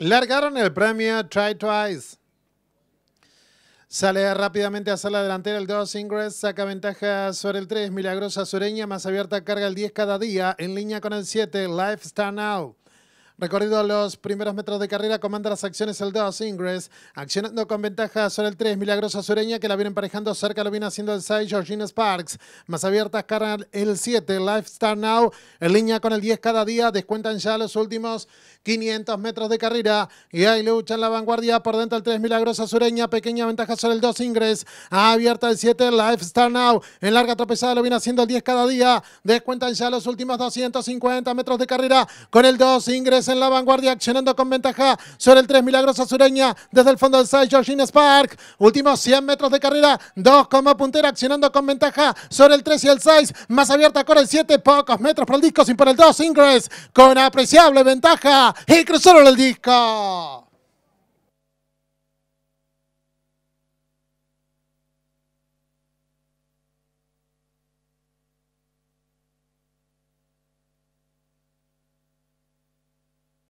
Largaron el premio Try Twice. Sale rápidamente hacer la delantera el 2, Ingress saca ventaja sobre el 3, Milagrosa Sureña, más abierta carga el 10 cada día, en línea con el 7, Life Now. Recorrido los primeros metros de carrera, comanda las acciones el 2, Ingres. accionando con ventaja sobre el 3, Milagrosa Sureña, que la viene emparejando cerca, lo viene haciendo el 6, Georgina Sparks. Más abiertas, cargan el 7, Lifestar Now, en línea con el 10 cada día, descuentan ya los últimos 500 metros de carrera. Y ahí lucha en la vanguardia, por dentro el 3, Milagrosa Sureña, pequeña ventaja sobre el 2, Ingress. Abierta el 7, Lifestar Now, en larga tropezada, lo viene haciendo el 10 cada día, descuentan ya los últimos 250 metros de carrera con el 2, Ingress en la vanguardia, accionando con ventaja sobre el 3 Milagrosa Sureña desde el fondo del 6, Georgina Spark. Últimos 100 metros de carrera, 2 como puntera, accionando con ventaja sobre el 3 y el 6. Más abierta con el 7, pocos metros para el disco, sin por el 2, Ingress con apreciable ventaja y cruzaron el disco.